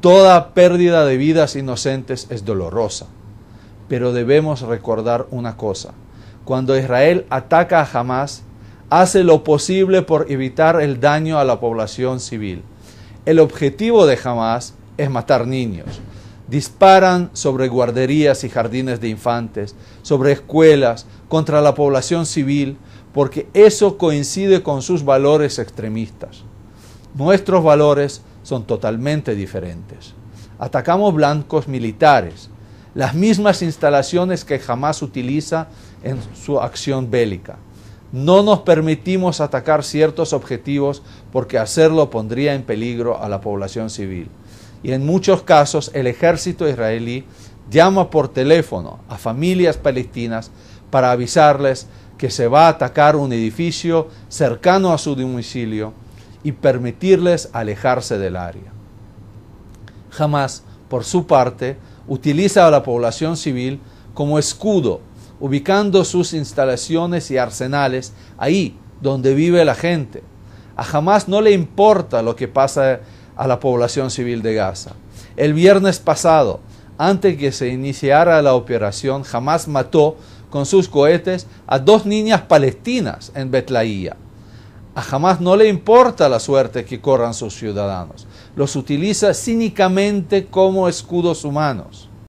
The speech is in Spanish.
Toda pérdida de vidas inocentes es dolorosa. Pero debemos recordar una cosa. Cuando Israel ataca a Hamas, hace lo posible por evitar el daño a la población civil. El objetivo de Hamas es matar niños. Disparan sobre guarderías y jardines de infantes, sobre escuelas, contra la población civil, porque eso coincide con sus valores extremistas. Nuestros valores son totalmente diferentes. Atacamos blancos militares, las mismas instalaciones que jamás utiliza en su acción bélica. No nos permitimos atacar ciertos objetivos porque hacerlo pondría en peligro a la población civil. Y en muchos casos el ejército israelí llama por teléfono a familias palestinas para avisarles que se va a atacar un edificio cercano a su domicilio y permitirles alejarse del área. Jamás, por su parte, utiliza a la población civil como escudo, ubicando sus instalaciones y arsenales ahí donde vive la gente. A Jamás no le importa lo que pasa a la población civil de Gaza. El viernes pasado, antes que se iniciara la operación, Jamás mató con sus cohetes a dos niñas palestinas en Betlaía. A jamás no le importa la suerte que corran sus ciudadanos. Los utiliza cínicamente como escudos humanos.